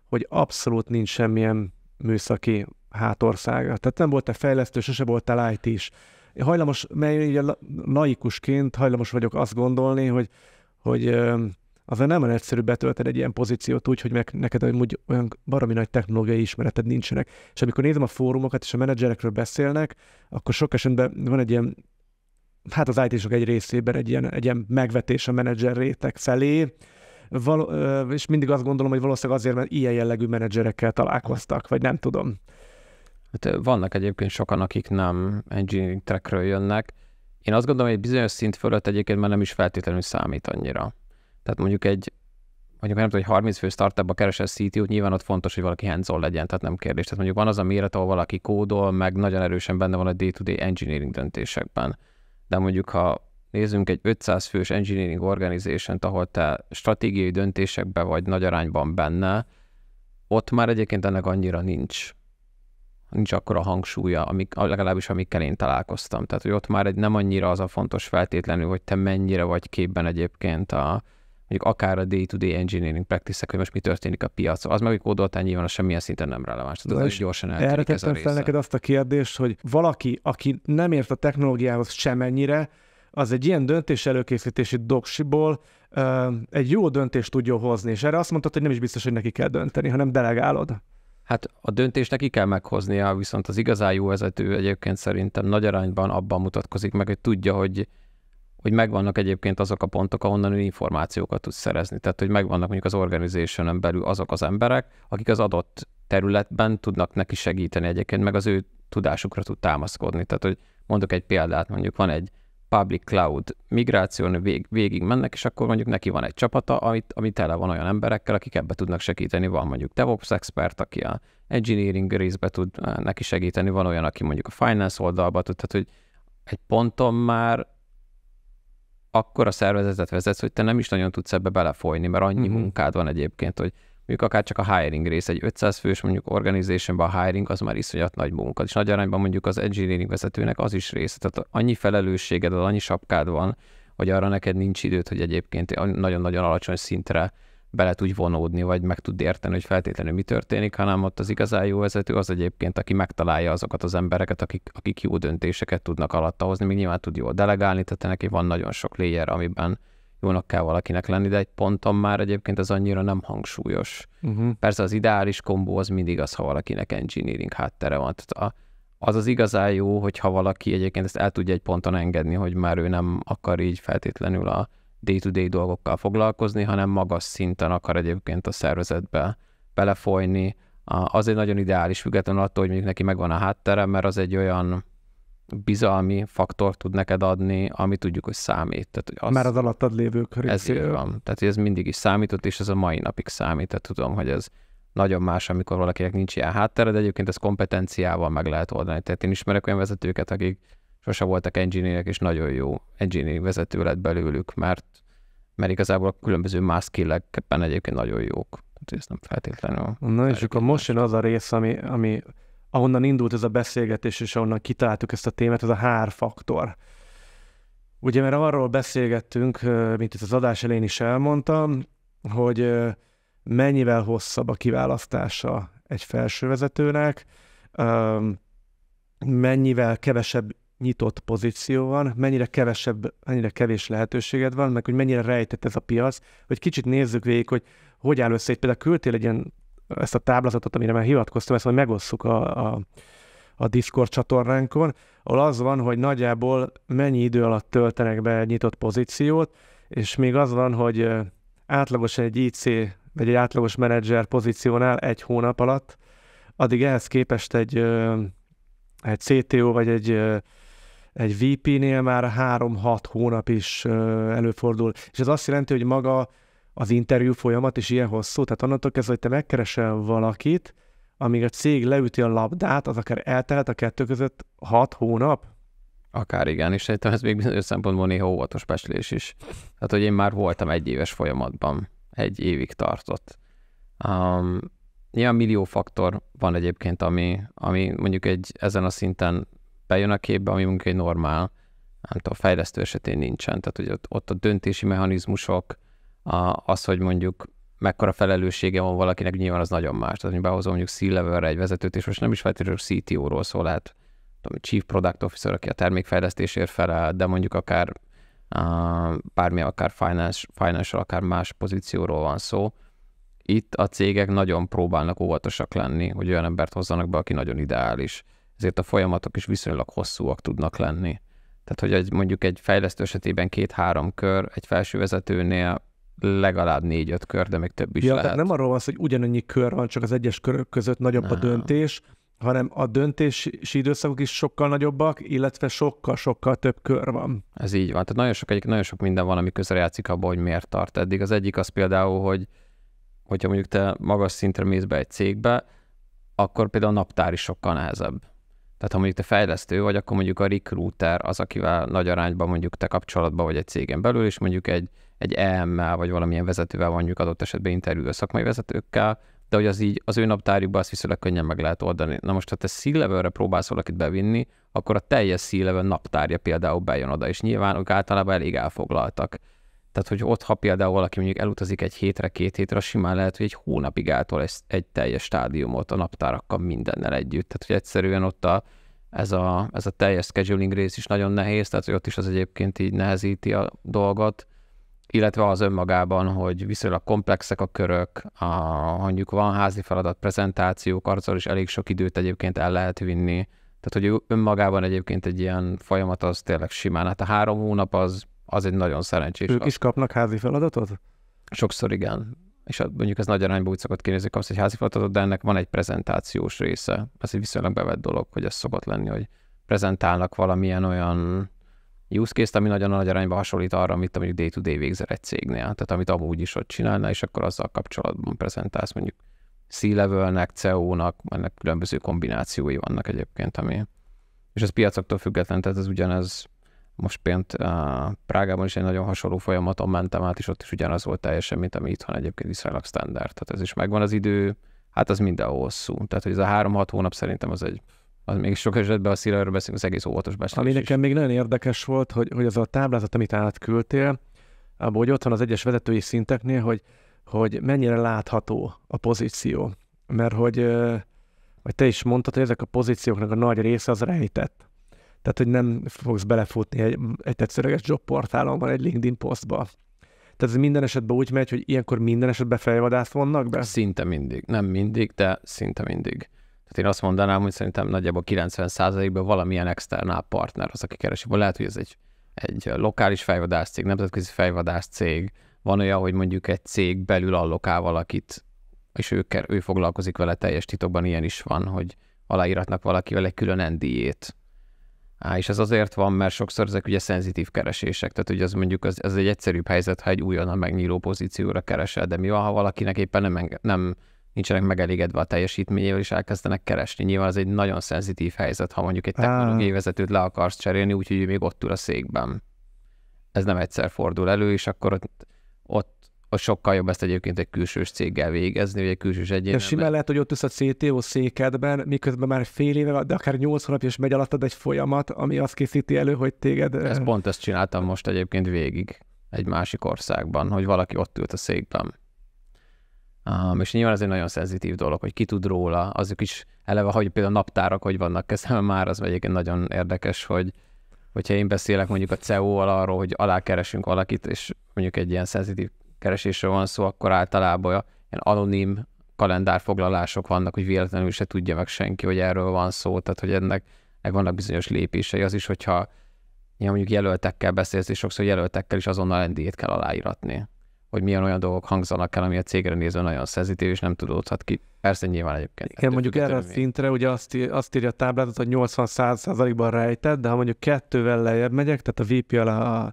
hogy abszolút nincs semmilyen műszaki hátországa. Tehát nem voltál fejlesztő, sose voltál IT is. Én hajlamos, mert ugye laikusként hajlamos vagyok azt gondolni, hogy, hogy azért nem olyan egyszerű betölteni egy ilyen pozíciót úgy, hogy meg neked amúgy olyan baromi nagy technológiai ismereted nincsenek. És amikor nézem a fórumokat és a menedzserekről beszélnek, akkor sok esetben van egy ilyen hát az IT-sok egy részében egy ilyen, egy ilyen megvetés a menedzser réteg felé, Val- és mindig azt gondolom, hogy valószínűleg azért, mert ilyen jellegű menedzserekkel találkoztak, vagy nem tudom. Hát vannak egyébként sokan, akik nem engineering trackről jönnek. Én azt gondolom, hogy egy bizonyos szint fölött egyébként már nem is feltétlenül számít annyira. Tehát mondjuk egy, mondjuk nem tudom, hogy 30 fő startupba keresel CTO-t, nyilván ott fontos, hogy valaki hands legyen, tehát nem kérdés. Tehát mondjuk van az a méret, ahol valaki kódol, meg nagyon erősen benne van a day-to-day engineering döntésekben de mondjuk ha nézzünk egy 500 fős engineering organization ahol te stratégiai döntésekben vagy nagy arányban benne, ott már egyébként ennek annyira nincs nincs akkora hangsúlya, amik, legalábbis amikkel én találkoztam. Tehát, hogy ott már egy nem annyira az a fontos feltétlenül, hogy te mennyire vagy képben egyébként a, mondjuk akár a day-to-day engineering practice hogy most mi történik a piacon. Az meg, hogy kódoltál nyilván, az semmilyen szinten nem releváns. az is gyorsan Erre tettem fel neked azt a kérdést, hogy valaki, aki nem ért a technológiához semennyire, az egy ilyen döntés előkészítési doksiból uh, egy jó döntést tudjon hozni, és erre azt mondtad, hogy nem is biztos, hogy neki kell dönteni, hanem delegálod. Hát a döntést neki kell meghoznia, viszont az igazán jó vezető egyébként szerintem nagy arányban abban mutatkozik meg, hogy tudja, hogy hogy megvannak egyébként azok a pontok, ahonnan ő információkat tud szerezni. Tehát, hogy megvannak mondjuk az organization belül azok az emberek, akik az adott területben tudnak neki segíteni egyébként, meg az ő tudásukra tud támaszkodni. Tehát, hogy mondok egy példát, mondjuk van egy public cloud migráción vég, végig mennek, és akkor mondjuk neki van egy csapata, amit, ami tele van olyan emberekkel, akik ebbe tudnak segíteni. Van mondjuk DevOps expert, aki a engineering részbe tud eh, neki segíteni, van olyan, aki mondjuk a finance oldalba tud, tehát hogy egy ponton már akkor a szervezetet vezetsz, hogy te nem is nagyon tudsz ebbe belefolyni, mert annyi uh-huh. munkád van egyébként, hogy mondjuk akár csak a hiring rész, egy 500 fős mondjuk organizationban a hiring az már iszonyat nagy munka, és nagy arányban mondjuk az engineering vezetőnek az is része, tehát annyi felelősséged, annyi sapkád van, hogy arra neked nincs időt, hogy egyébként nagyon-nagyon alacsony szintre bele tudj vonódni, vagy meg tud érteni, hogy feltétlenül mi történik, hanem ott az igazán jó vezető az egyébként, aki megtalálja azokat az embereket, akik, akik jó döntéseket tudnak alatta hozni, még nyilván tud jól delegálni, tehát neki van nagyon sok layer, amiben jónak kell valakinek lenni, de egy ponton már egyébként az annyira nem hangsúlyos. Uh-huh. Persze az ideális kombó az mindig az, ha valakinek engineering háttere van. Tehát a, az az igazán jó, hogyha valaki egyébként ezt el tudja egy ponton engedni, hogy már ő nem akar így feltétlenül a, day-to-day dolgokkal foglalkozni, hanem magas szinten akar egyébként a szervezetbe belefolyni. egy nagyon ideális, függetlenül attól, hogy mondjuk neki megvan a háttere, mert az egy olyan bizalmi faktor tud neked adni, ami tudjuk, hogy számít. Tehát, hogy az, Már az alattad lévő részéről. Ez van. Tehát hogy ez mindig is számított, és ez a mai napig számít. Tehát tudom, hogy ez nagyon más, amikor valakinek nincs ilyen háttere, de egyébként ez kompetenciával meg lehet oldani. Tehát én ismerek olyan vezetőket, akik sose voltak engineerek, és nagyon jó engineering vezető lett belőlük, mert, mert igazából a különböző más skill-ekben egyébként nagyon jók. Tehát ez nem feltétlenül. Na és akkor most jön az a rész, ami, ami ahonnan indult ez a beszélgetés, és ahonnan kitaláltuk ezt a témát, ez a hárfaktor. Ugye, mert arról beszélgettünk, mint itt az adás elén is elmondtam, hogy mennyivel hosszabb a kiválasztása egy felsővezetőnek, mennyivel kevesebb nyitott pozíció van, mennyire kevesebb, mennyire kevés lehetőséged van, meg hogy mennyire rejtett ez a piac, hogy kicsit nézzük végig, hogy hogy áll össze. például küldtél egy ilyen, ezt a táblázatot, amire már hivatkoztam, ezt majd megosszuk a, a, a Discord csatornánkon, ahol az van, hogy nagyjából mennyi idő alatt töltenek be egy nyitott pozíciót, és még az van, hogy átlagos egy IC, vagy egy átlagos menedzser pozíciónál egy hónap alatt, addig ehhez képest egy, egy CTO, vagy egy egy VP-nél már 3-6 hónap is előfordul, és ez azt jelenti, hogy maga az interjú folyamat is ilyen hosszú, tehát annak kezdve, hogy te megkeresel valakit, amíg a cég leüti a labdát, az akár eltelt a kettő között 6 hónap? Akár igen, és szerintem ez még bizonyos szempontból néha óvatos beszélés is. Tehát, hogy én már voltam egy éves folyamatban, egy évig tartott. Um, Ilyen millió faktor van egyébként, ami, ami mondjuk egy ezen a szinten bejön a képbe, ami mondjuk egy normál, nem tudom, fejlesztő esetén nincsen. Tehát, hogy ott, ott a döntési mechanizmusok, a, az, hogy mondjuk mekkora felelőssége van valakinek, nyilván az nagyon más. Tehát, hogy behozom mondjuk C-levelre egy vezetőt, és most nem is feltétlenül CTO-ról szól, lehet tudom, Chief Product Officer, aki a termékfejlesztésért felel, de mondjuk akár a, bármi, akár finance, financial, akár más pozícióról van szó. Itt a cégek nagyon próbálnak óvatosak lenni, hogy olyan embert hozzanak be, aki nagyon ideális ezért a folyamatok is viszonylag hosszúak tudnak lenni. Tehát, hogy egy, mondjuk egy fejlesztő esetében két-három kör, egy felső vezetőnél legalább négy-öt kör, de még több is ja, lehet. Tehát nem arról van szó, hogy ugyanannyi kör van, csak az egyes körök között nagyobb nem. a döntés, hanem a döntési időszakok is sokkal nagyobbak, illetve sokkal-sokkal több kör van. Ez így van. Tehát nagyon sok, egyik, nagyon sok minden van, ami közre játszik abba, hogy miért tart eddig. Az egyik az például, hogy hogyha mondjuk te magas szintre mész be egy cégbe, akkor például a naptár is sokkal nehezebb. Tehát ha mondjuk te fejlesztő vagy, akkor mondjuk a recruiter az, akivel nagy arányban mondjuk te kapcsolatban vagy egy cégen belül, és mondjuk egy, egy EM-mel vagy valamilyen vezetővel mondjuk adott esetben interjú a szakmai vezetőkkel, de hogy az így az ő naptárjukban azt viszonylag könnyen meg lehet oldani. Na most, ha te c próbálsz valakit bevinni, akkor a teljes c naptárja például bejön oda, és nyilván ők általában elég elfoglaltak. Tehát, hogy ott, ha például valaki mondjuk elutazik egy hétre, két hétre, simán lehet, hogy egy hónapig által egy, egy teljes stádiumot a naptárakkal mindennel együtt. Tehát, hogy egyszerűen ott a, ez, a, ez a teljes scheduling rész is nagyon nehéz, tehát, hogy ott is az egyébként így nehezíti a dolgot, illetve az önmagában, hogy viszonylag komplexek a körök, a, mondjuk van házi feladat, prezentációk, arccal is elég sok időt egyébként el lehet vinni. Tehát, hogy önmagában egyébként egy ilyen folyamat az tényleg simán. Hát a három hónap az az egy nagyon szerencsés. Ők is kapnak házi feladatot? Sokszor igen. És mondjuk ez nagy arányban úgy szokott kérdezni, kapsz egy házi feladatot, de ennek van egy prezentációs része. Ez egy viszonylag bevett dolog, hogy ez szokott lenni, hogy prezentálnak valamilyen olyan use case ami nagyon nagy arányban hasonlít arra, amit mondjuk day-to-day végzel egy cégnél, tehát amit amúgy is ott csinálna, és akkor azzal kapcsolatban prezentálsz mondjuk C-levelnek, CEO-nak, ennek különböző kombinációi vannak egyébként, ami, és ez piacoktól független, tehát ez ugyanez most pént uh, Prágában is egy nagyon hasonló folyamaton mentem át, és ott is ugyanaz volt teljesen, mint ami itthon egyébként viszonylag standard. Tehát ez is megvan az idő, hát az minden hosszú. Tehát, hogy ez a három-hat hónap szerintem az egy az még sok esetben a szílerről beszélünk, az egész óvatos beszélés. Ami nekem még nagyon érdekes volt, hogy, hogy az a táblázat, amit átküldtél, abból, hogy ott van az egyes vezetői szinteknél, hogy, hogy mennyire látható a pozíció. Mert hogy, vagy te is mondtad, hogy ezek a pozícióknak a nagy része az rejtett. Tehát, hogy nem fogsz belefutni egy, egy tetszőleges portálon, van egy LinkedIn posztba. Tehát ez minden esetben úgy megy, hogy ilyenkor minden esetben fejvadászt vannak be? Szinte mindig. Nem mindig, de szinte mindig. Tehát én azt mondanám, hogy szerintem nagyjából 90%-ban valamilyen externál partner az, aki keresi. vagy Lehet, hogy ez egy, egy lokális fejvadász cég, nemzetközi fejvadász cég. Van olyan, hogy mondjuk egy cég belül allokál valakit, és ő, ő foglalkozik vele teljes titokban, ilyen is van, hogy aláíratnak valakivel egy külön NDA-t, Á, és ez azért van, mert sokszor ezek ugye szenzitív keresések, tehát ugye az mondjuk az, az egy egyszerűbb helyzet, ha egy újonnan megnyíló pozícióra keresel, de mi van, ha valakinek éppen nem, nem nincsenek megelégedve a teljesítményével, és elkezdenek keresni. Nyilván az egy nagyon szenzitív helyzet, ha mondjuk egy technológiai vezetőt le akarsz cserélni, úgyhogy ő még ott ül a székben. Ez nem egyszer fordul elő, és akkor ott a sokkal jobb ezt egyébként egy külsős céggel végezni, vagy egy külsős egyén. Ja, simán lehet, hogy ott ülsz a CTO székedben, miközben már fél éve, de akár nyolc hónapja is megy alattad egy folyamat, ami azt készíti elő, hogy téged... Ez pont ezt csináltam most egyébként végig egy másik országban, hogy valaki ott ült a székben. Um, és nyilván ez egy nagyon szenzitív dolog, hogy ki tud róla, azok is eleve, hogy például naptárak hogy vannak kezdve, már, az egyébként nagyon érdekes, hogy hogyha én beszélek mondjuk a CEO-val arról, hogy alákeresünk valakit, és mondjuk egy ilyen szenzitív keresésről van szó, akkor általában ilyen anonim kalendárfoglalások vannak, hogy véletlenül se tudja meg senki, hogy erről van szó, tehát hogy ennek, ennek vannak bizonyos lépései. Az is, hogyha ja, mondjuk jelöltekkel beszélsz, és sokszor jelöltekkel is azonnal ND-t kell aláíratni hogy milyen olyan dolgok hangzanak el, ami a cégre nézve nagyon szenzitív, és nem tudódhat ki. Persze nyilván egyébként. Igen, mondjuk erre a szintre ugye azt, ír, azt írja a táblázat, hogy 80%-ban rejtett, de ha mondjuk kettővel lejjebb megyek, tehát a VP alá a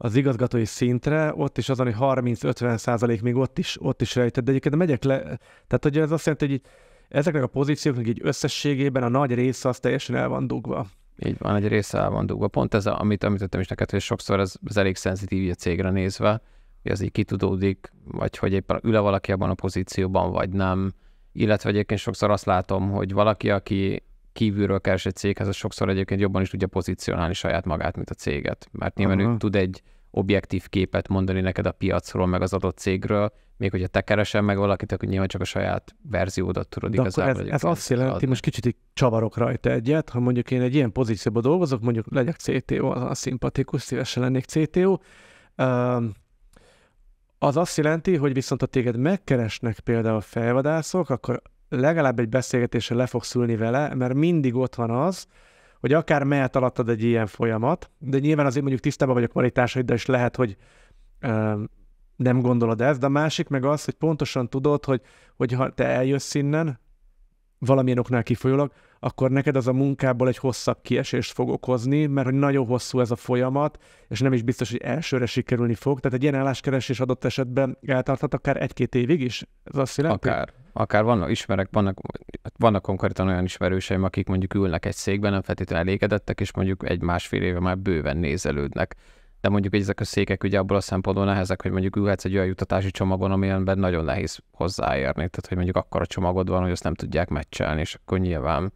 az igazgatói szintre, ott is azon, hogy 30-50 százalék még ott is, ott is rejtett, de egyébként megyek le, tehát hogy ez azt jelenti, hogy így, ezeknek a pozícióknak így összességében a nagy része az teljesen el van dugva. Így van, egy része el van dugva. Pont ez, a, amit említettem is neked, hogy sokszor ez, ez elég szenzitív a cégre nézve, hogy az így kitudódik, vagy hogy éppen ül valaki abban a pozícióban, vagy nem. Illetve egyébként sokszor azt látom, hogy valaki, aki kívülről keresett céghez, az sokszor egyébként jobban is tudja pozícionálni saját magát, mint a céget. Mert nyilván uh-huh. ő tud egy objektív képet mondani neked a piacról, meg az adott cégről, még hogyha te keresel meg valakit, akkor nyilván csak a saját verziódat tudod De igazából. Akkor ez, ez azt jelenti, adni. most kicsit így csavarok rajta egyet, ha mondjuk én egy ilyen pozícióban dolgozok, mondjuk legyek CTO, az a szimpatikus, szívesen lennék CTO, um, az azt jelenti, hogy viszont ha téged megkeresnek például felvadászok, akkor legalább egy beszélgetésre le fogsz ülni vele, mert mindig ott van az, hogy akár mehet alattad egy ilyen folyamat, de nyilván azért mondjuk tisztában vagy a kvalitásaiddal, és lehet, hogy ö, nem gondolod ezt, de a másik meg az, hogy pontosan tudod, hogy, hogy ha te eljössz innen, valamilyen oknál kifolyólag, akkor neked az a munkából egy hosszabb kiesést fog okozni, mert hogy nagyon hosszú ez a folyamat, és nem is biztos, hogy elsőre sikerülni fog. Tehát egy ilyen álláskeresés adott esetben eltarthat akár egy-két évig is. Ez azt jelenti? Akár akár vannak, ismerek, vannak, hát vannak konkrétan olyan ismerőseim, akik mondjuk ülnek egy székben, nem feltétlenül elégedettek, és mondjuk egy-másfél éve már bőven nézelődnek. De mondjuk ezek a székek ugye abból a szempontból nehezek, hogy mondjuk ülhetsz egy olyan jutatási csomagon, amilyenben nagyon nehéz hozzáérni. Tehát, hogy mondjuk akkor a csomagod van, hogy azt nem tudják meccselni, és akkor nyilván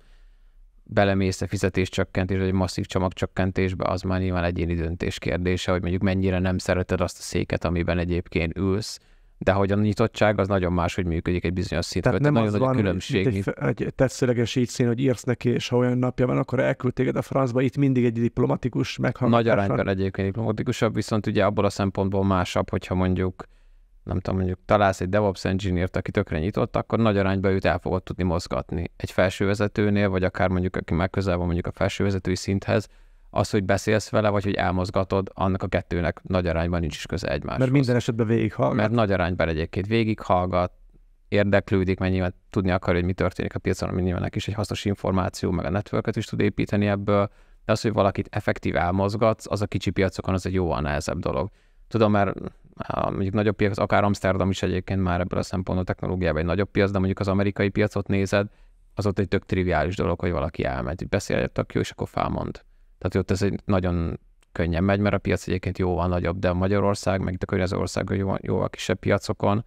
belemész a fizetéscsökkentés, vagy egy masszív csomagcsökkentésbe, az már nyilván egyéni döntés kérdése, hogy mondjuk mennyire nem szereted azt a széket, amiben egyébként ülsz, de hogy a nyitottság az nagyon más, hogy működik egy bizonyos szint. Tehát nem nagyon az nagy van, különbség. Egy, egy tetszőleges így szín, hogy írsz neki, és ha olyan napja van, akkor elküldtéged a francba, itt mindig egy diplomatikus meghallgatás. Nagy arányban egyébként diplomatikusabb, viszont ugye abból a szempontból másabb, hogyha mondjuk nem tudom, mondjuk találsz egy DevOps engineer-t, aki tökre nyitott, akkor nagy arányba őt el fogod tudni mozgatni. Egy felsővezetőnél, vagy akár mondjuk, aki már közel van mondjuk a felsővezetői szinthez, az, hogy beszélsz vele, vagy hogy elmozgatod, annak a kettőnek nagy arányban nincs is köze egymáshoz. Mert minden esetben végighallgat. Mert nagy arányban egyébként végighallgat, érdeklődik, mert nyilván tudni akar, hogy mi történik a piacon, ami nyilván is egy hasznos információ, meg a networket is tud építeni ebből, de az, hogy valakit effektív elmozgatsz, az a kicsi piacokon az egy jóval nehezebb dolog. Tudom, mert mondjuk nagyobb piac, akár Amsterdam is egyébként már ebből a szempontból technológiában egy nagyobb piac, de mondjuk az amerikai piacot nézed, az ott egy tök triviális dolog, hogy valaki elmegy, beszél tök jó, és akkor felmond tehát ott ez egy nagyon könnyen megy, mert a piac egyébként jóval nagyobb, de Magyarország, meg itt a környező ország jóval, jóval kisebb piacokon,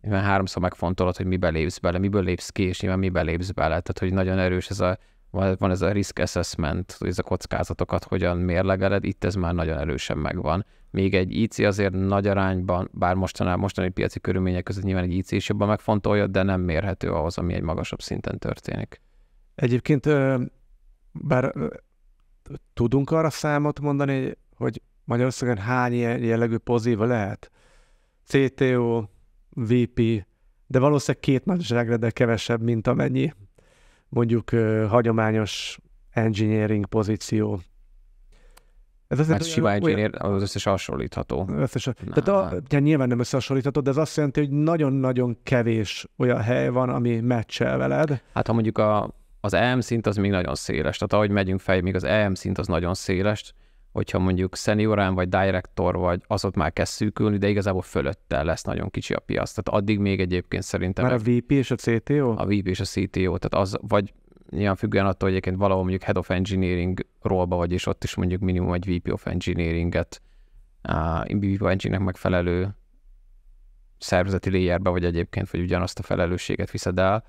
mert háromszor megfontolod, hogy miben lépsz bele, miből lépsz ki, és nyilván miben lépsz bele. Tehát, hogy nagyon erős ez a, van ez a risk assessment, hogy ez a kockázatokat hogyan mérlegeled, itt ez már nagyon erősen megvan. Még egy IC azért nagy arányban, bár mostanában, mostani piaci körülmények között nyilván egy IC is jobban megfontolja, de nem mérhető ahhoz, ami egy magasabb szinten történik. Egyébként bár tudunk arra számot mondani, hogy Magyarországon hány ilyen jellegű pozíva lehet? CTO, VP, de valószínűleg két nagy de kevesebb, mint amennyi mondjuk uh, hagyományos engineering pozíció. Ez azért hát olyan, engineer, olyan... az összes hasonlítható. Összes, tehát a, de hát. nyilván nem összehasonlítható, de ez azt jelenti, hogy nagyon-nagyon kevés olyan hely van, ami meccsel veled. Hát ha mondjuk a az EM szint az még nagyon széles, tehát ahogy megyünk fel, még az EM szint az nagyon széles, hogyha mondjuk szeniorán vagy director vagy, az ott már kezd szűkülni, de igazából fölötte lesz nagyon kicsi a piac. Tehát addig még egyébként szerintem... Már a VP és a CTO? A VP és a CTO, tehát az, vagy nyilván függően attól, hogy egyébként valahol mondjuk Head of Engineering rólba vagy, és ott is mondjuk minimum egy VP of Engineering-et, a VP of Engineering megfelelő szervezeti léjerbe, vagy egyébként, hogy ugyanazt a felelősséget viszed el,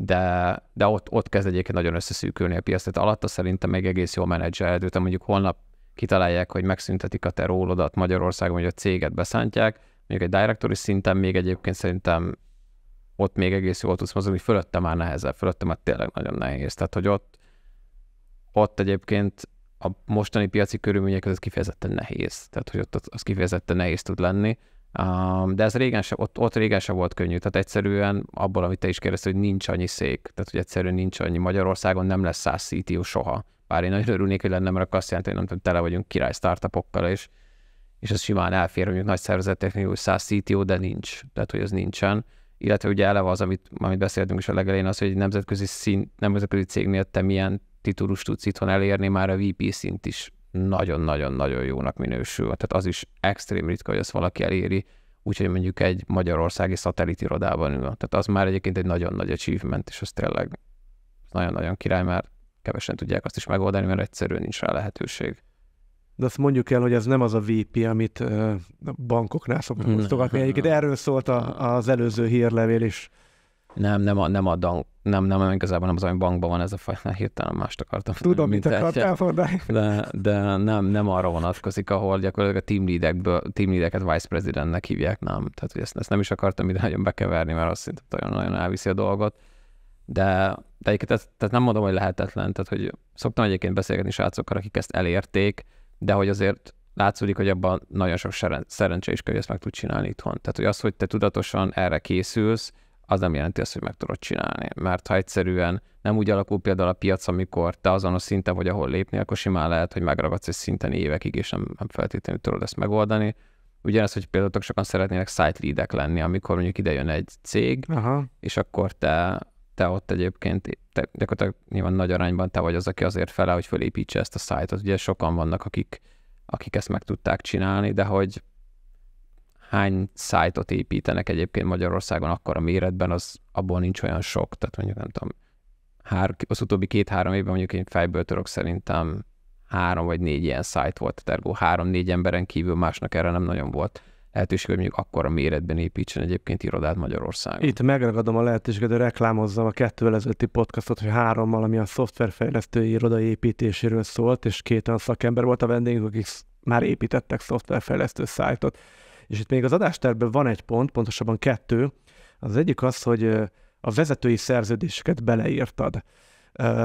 de, de ott, ott kezd egyébként nagyon összeszűkülni a piac, tehát alatta szerintem még egész jól menedzselhető, tehát mondjuk holnap kitalálják, hogy megszüntetik a te rólodat Magyarországon, hogy a céget beszántják, mondjuk egy directori szinten még egyébként szerintem ott még egész jól tudsz mozogni, fölötte már nehezebb, fölötte már tényleg nagyon nehéz. Tehát, hogy ott, ott egyébként a mostani piaci körülmények között kifejezetten nehéz. Tehát, hogy ott az kifejezetten nehéz tud lenni de ez régen se, ott, ott régen se volt könnyű. Tehát egyszerűen abból, amit te is kérdeztél, hogy nincs annyi szék. Tehát, hogy egyszerűen nincs annyi. Magyarországon nem lesz száz CTO soha. Bár én nagyon örülnék, hogy lenne, mert azt jelenti, hogy nem tudom, tele vagyunk király startupokkal, és, és ez simán elfér, mondjuk nagy szervezeteknél, hogy száz CTO, de nincs. Tehát, hogy ez nincsen illetve ugye eleve az, amit, amit beszéltünk is a legelején, az, hogy egy nemzetközi, szín, nemzetközi miatt te milyen titulust tudsz itthon elérni, már a VP szint is nagyon-nagyon-nagyon jónak minősül. Tehát az is extrém ritka, hogy ezt valaki eléri, úgyhogy mondjuk egy magyarországi szatellitirodában ül. Tehát az már egyébként egy nagyon nagy achievement, és az tényleg nagyon-nagyon király, mert kevesen tudják azt is megoldani, mert egyszerűen nincs rá lehetőség. De azt mondjuk el, hogy ez nem az a VP, amit bankoknál szoktak mhm. osztogatni. Egyébként mhm. erről szólt a, az előző hírlevél is. Nem, nem a, nem a dank, nem, nem, nem, igazából nem az, ami bankban van ez a fajta. hirtelen mást akartam. Tudom, mint mit akartál fordulni. De, de nem, nem arra vonatkozik, ahol gyakorlatilag a team, leadekből, team leadeket vice presidentnek hívják, nem. Tehát, hogy ezt, ezt nem is akartam ide nagyon bekeverni, mert azt szinte nagyon-nagyon elviszi a dolgot. De, de egyébként ez, tehát nem mondom, hogy lehetetlen, tehát hogy szoktam egyébként beszélgetni srácokkal, akik ezt elérték, de hogy azért látszódik, hogy abban nagyon sok szerencse is kell, hogy ezt meg tud csinálni itthon. Tehát, hogy az, hogy te tudatosan erre készülsz, az nem jelenti azt, hogy meg tudod csinálni. Mert ha egyszerűen nem úgy alakul például a piac, amikor te azon a szinten vagy, ahol lépni, akkor simán lehet, hogy megragadsz egy szinten évekig, és nem, nem feltétlenül tudod ezt megoldani. Ugyanez, hogy például sokan szeretnének site leadek lenni, amikor mondjuk ide jön egy cég, Aha. és akkor te, te ott egyébként, te, gyakorlatilag nyilván nagy arányban te vagy az, aki azért fele, hogy felépítse ezt a site, site-ot. Ugye sokan vannak, akik, akik ezt meg tudták csinálni, de hogy hány szájtot építenek egyébként Magyarországon akkor a méretben, az abból nincs olyan sok, tehát mondjuk nem tudom, hár, az utóbbi két-három évben mondjuk én fejből török szerintem három vagy négy ilyen szájt volt, tehát ergo három-négy emberen kívül másnak erre nem nagyon volt lehetőség, hogy mondjuk akkora méretben építsen egyébként irodát Magyarországon. Itt megragadom a lehetőséget, hogy reklámozzam a kettővel ezelőtti podcastot, hogy hárommal, ami a szoftverfejlesztői irodai építéséről szólt, és két olyan szakember volt a vendégünk, akik már építettek szoftverfejlesztő szájtot. És itt még az adásterben van egy pont, pontosabban kettő. Az egyik az, hogy a vezetői szerződéseket beleírtad.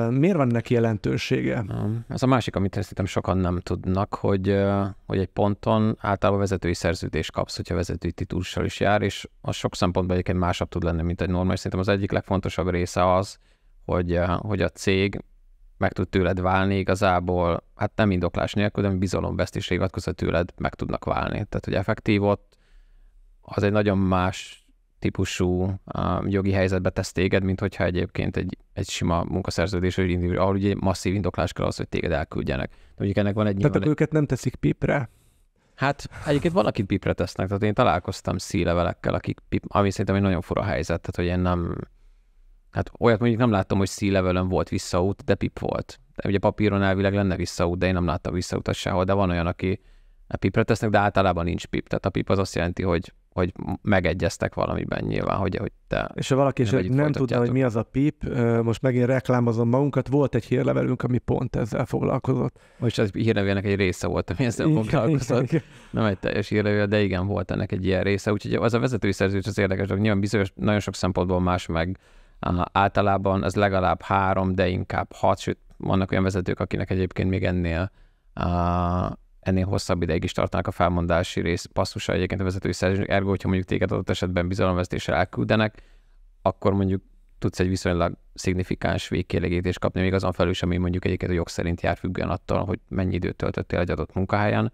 Miért van neki jelentősége? Ez a másik, amit szerintem sokan nem tudnak, hogy, hogy egy ponton általában vezetői szerződést kapsz, hogyha vezetői titulussal is jár, és az sok szempontból egyébként másabb tud lenni, mint egy normális. Szerintem az egyik legfontosabb része az, hogy, hogy a cég meg tud tőled válni igazából, hát nem indoklás nélkül, de bizalomvesztésre hivatkozva tőled meg tudnak válni. Tehát, hogy effektív ott az egy nagyon más típusú uh, jogi helyzetbe tesz téged, mint hogyha egyébként egy, egy sima munkaszerződés, vagy individu, ahol ugye masszív indoklás kell az, hogy téged elküldjenek. De mondjuk ennek van egy... Tehát nyilván... őket nem teszik pipre? Hát egyébként valakit pipre tesznek, tehát én találkoztam szílevelekkel, akik pip, ami szerintem egy nagyon fura helyzet, tehát hogy én nem, Hát olyat mondjuk nem láttam, hogy c volt visszaút, de pip volt. De ugye papíron elvileg lenne visszaút, de én nem láttam visszautat sehol, de van olyan, aki pipre tesznek, de általában nincs pip. Tehát a pip az azt jelenti, hogy hogy megegyeztek valamiben nyilván, hogy, hogy te... És ha valaki nem, nem tudja, hogy mi az a PIP, most megint reklámozom magunkat, volt egy hírlevelünk, ami pont ezzel foglalkozott. Most az hírlevélnek egy része volt, ami ezzel igen, foglalkozott. Igen, igen. Nem egy teljes hírlevél, de igen, volt ennek egy ilyen része, úgyhogy az a vezetői szerződés az érdekes, hogy nyilván bizonyos, nagyon sok szempontból más meg Általában ez legalább három, de inkább hat, sőt, vannak olyan vezetők, akinek egyébként még ennél ennél hosszabb ideig is tartanak a felmondási rész passzusa egyébként a vezetői szerződés, ergo, hogyha mondjuk téged adott esetben bizalomvesztéssel elküldenek, akkor mondjuk tudsz egy viszonylag szignifikáns végkielégítést kapni, még azon felül is, ami mondjuk egyébként a jog szerint jár függően attól, hogy mennyi időt töltöttél egy adott munkahelyen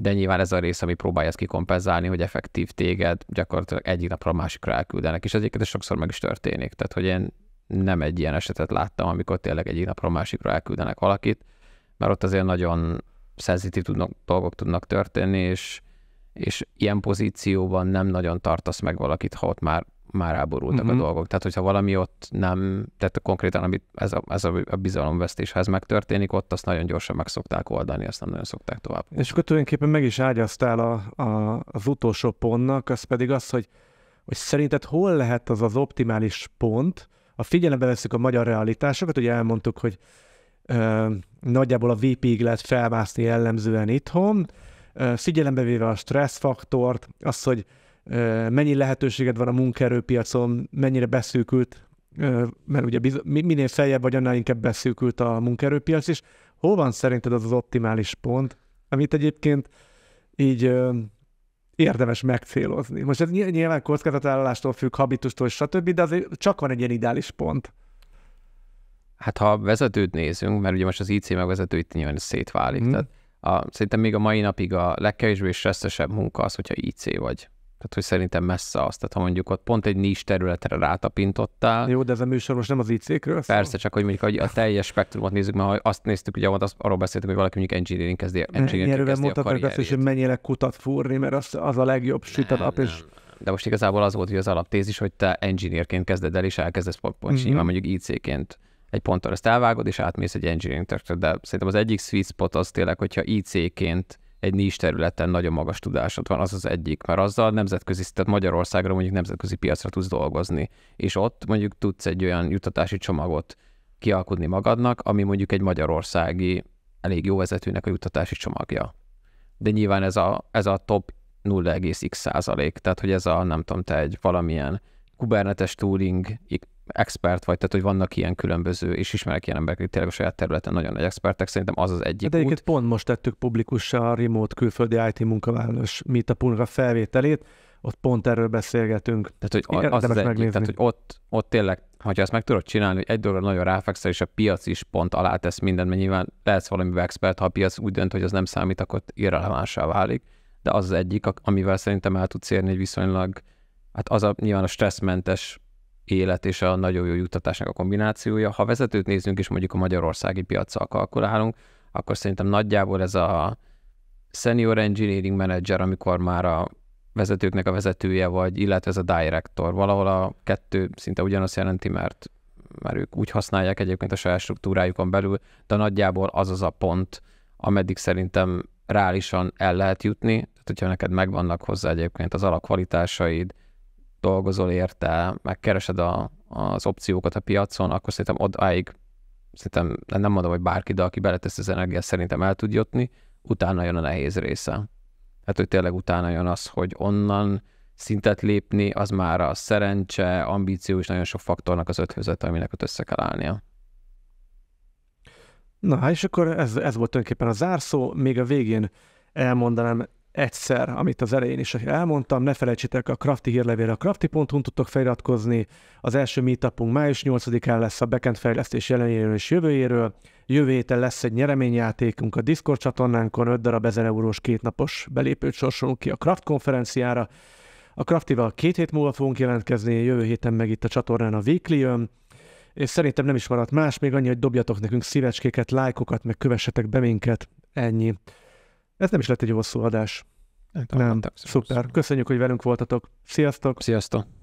de nyilván ez a rész, ami próbálja ezt kikompenzálni, hogy effektív téged gyakorlatilag egyik napra a másikra elküldenek, és egyébként ez sokszor meg is történik. Tehát, hogy én nem egy ilyen esetet láttam, amikor tényleg egyik napra a másikra elküldenek valakit, mert ott azért nagyon szenzitív tudnak, dolgok tudnak történni, és, és ilyen pozícióban nem nagyon tartasz meg valakit, ha ott már már elborultak uh-huh. a mhm. dolgok. Tehát, hogyha valami ott nem, tehát konkrétan amit ez a, ez a bizalomvesztés, ha ez megtörténik, ott azt nagyon gyorsan meg szokták oldani, azt nem nagyon szokták tovább. És akkor tulajdonképpen meg is ágyaztál a, a, az utolsó pontnak, az pedig az, hogy, hogy szerinted hol lehet az az optimális pont, a figyelembe veszük a magyar realitásokat, ugye elmondtuk, hogy ö, nagyjából a VP-ig lehet felmászni jellemzően itthon, ö, figyelembe véve a stresszfaktort, az, hogy mennyi lehetőséged van a munkaerőpiacon, mennyire beszűkült, mert ugye minél feljebb vagy, annál inkább beszűkült a munkaerőpiac, és hol van szerinted az az optimális pont, amit egyébként így érdemes megcélozni. Most ez nyilván kockázatállástól függ, habitustól, stb., de azért csak van egy ilyen ideális pont. Hát ha vezetőt nézünk, mert ugye most az IC meg itt nyilván szétválik, hmm. tehát a, szerintem még a mai napig a legkevésbé stresszesebb munka az, hogyha IC vagy. Tehát, hogy szerintem messze az. Tehát, ha mondjuk ott pont egy nis területre rátapintottál. Jó, de ez a műsor most nem az IC-kről szó? Persze, csak hogy mondjuk hogy a teljes spektrumot nézzük, mert ha azt néztük, ugye azt, arról beszéltünk, hogy valaki mondjuk engineering kezdi, engineering Nyerőben kezdi a karrierjét. Ezt, hogy mennyire kutat fúrni, mert az, az a legjobb süt a és de most igazából az volt, hogy az alaptézis, hogy te engineerként kezded el, és elkezdesz pont, pont mm-hmm. nyilván mondjuk IC-ként egy ponttal ezt elvágod, és átmész egy engineering de szerintem az egyik sweet spot az tényleg, hogyha IC-ként egy nis területen nagyon magas tudásod van, az az egyik, mert azzal nemzetközi, tehát Magyarországra mondjuk nemzetközi piacra tudsz dolgozni, és ott mondjuk tudsz egy olyan juttatási csomagot kialkudni magadnak, ami mondjuk egy magyarországi elég jó vezetőnek a juttatási csomagja. De nyilván ez a, ez a top 0,x százalék, tehát hogy ez a, nem tudom, te egy valamilyen kubernetes tooling expert vagy, tehát hogy vannak ilyen különböző, és ismerek ilyen emberek, akik tényleg a saját területen nagyon nagy expertek, szerintem az az egyik. De egyébként út. pont most tettük publikussá a remote külföldi IT munkavállalós meetupunk a felvételét, ott pont erről beszélgetünk. Tehát, hogy Igen, az, az, az egyik, tehát, hogy ott, ott tényleg, hogyha ezt meg tudod csinálni, hogy egy dologra nagyon ráfekszel, és a piac is pont alá tesz mindent, mert nyilván lehetsz valami expert, ha a piac úgy dönt, hogy az nem számít, akkor irrelevánsá válik. De az az egyik, amivel szerintem el tudsz érni egy viszonylag, hát az a, nyilván a stresszmentes élet és a nagyon jó juttatásnak a kombinációja. Ha vezetőt nézünk, és mondjuk a magyarországi piacsal kalkulálunk, akkor szerintem nagyjából ez a senior engineering manager, amikor már a vezetőknek a vezetője vagy, illetve ez a director. Valahol a kettő szinte ugyanazt jelenti, mert, mert ők úgy használják egyébként a saját struktúrájukon belül, de nagyjából az az a pont, ameddig szerintem reálisan el lehet jutni. Tehát, hogyha neked megvannak hozzá egyébként az alakvalitásaid, dolgozol érte, megkeresed a, az opciókat a piacon, akkor szerintem odáig, szerintem nem mondom, hogy bárki, de aki beletesz az energiát, szerintem el tud jutni, utána jön a nehéz része. Tehát, hogy tényleg utána jön az, hogy onnan szintet lépni, az már a szerencse, ambíció és nagyon sok faktornak az ötvözete, aminek ott össze kell állnia. Na, és akkor ez, ez volt tulajdonképpen a zárszó. Még a végén elmondanám egyszer, amit az elején is elmondtam, ne felejtsétek a Crafty hírlevére a crafty.hu-n tudtok feliratkozni. Az első meetupunk május 8-án lesz a backend fejlesztés jelenjéről és jövőjéről. Jövő héten lesz egy nyereményjátékunk a Discord csatornánkon, 5 darab 1000 eurós kétnapos belépőt sorsolunk ki a Craft konferenciára. A Craftival két hét múlva fogunk jelentkezni, jövő héten meg itt a csatornán a weekly -ön és szerintem nem is maradt más, még annyi, hogy dobjatok nekünk szívecskéket, lájkokat, meg kövessetek be minket, ennyi. Ez nem is lett egy hosszú adás. Nem, nem szuper. Köszönjük, hogy velünk voltatok. Sziasztok! Sziasztok!